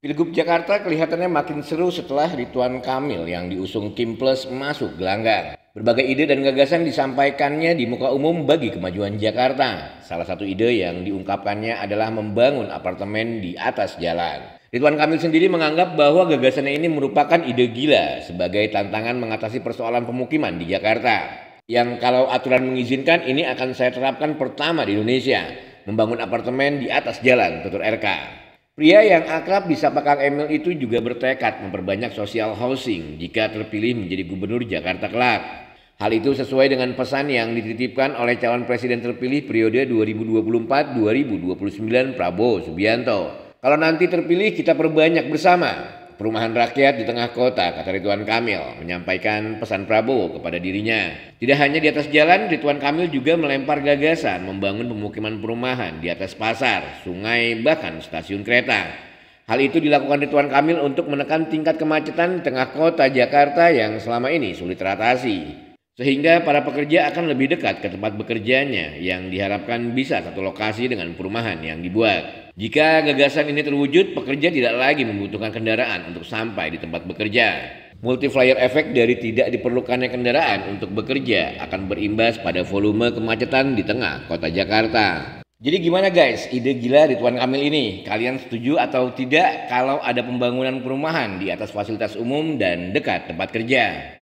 Pilgub Jakarta kelihatannya makin seru setelah Rituan Kamil yang diusung Kim Plus masuk gelanggang. Berbagai ide dan gagasan disampaikannya di muka umum bagi kemajuan Jakarta. Salah satu ide yang diungkapkannya adalah membangun apartemen di atas jalan. Ridwan Kamil sendiri menganggap bahwa gagasannya ini merupakan ide gila sebagai tantangan mengatasi persoalan pemukiman di Jakarta. Yang kalau aturan mengizinkan ini akan saya terapkan pertama di Indonesia, membangun apartemen di atas jalan, tutur RK. Pria yang akrab di sapa Kang Emil itu juga bertekad memperbanyak social housing jika terpilih menjadi gubernur Jakarta kelak. Hal itu sesuai dengan pesan yang dititipkan oleh calon presiden terpilih periode 2024-2029 Prabowo Subianto. Kalau nanti terpilih kita perbanyak bersama perumahan rakyat di tengah kota, kata Ridwan Kamil, menyampaikan pesan Prabowo kepada dirinya. Tidak hanya di atas jalan, Ridwan Kamil juga melempar gagasan membangun pemukiman perumahan di atas pasar, sungai, bahkan stasiun kereta. Hal itu dilakukan Ridwan Kamil untuk menekan tingkat kemacetan di tengah kota Jakarta yang selama ini sulit teratasi. Sehingga para pekerja akan lebih dekat ke tempat bekerjanya yang diharapkan bisa satu lokasi dengan perumahan yang dibuat. Jika gagasan ini terwujud, pekerja tidak lagi membutuhkan kendaraan untuk sampai di tempat bekerja. Multiplier efek dari tidak diperlukannya kendaraan untuk bekerja akan berimbas pada volume kemacetan di tengah kota Jakarta. Jadi gimana guys, ide gila di Tuan Kamil ini? Kalian setuju atau tidak kalau ada pembangunan perumahan di atas fasilitas umum dan dekat tempat kerja?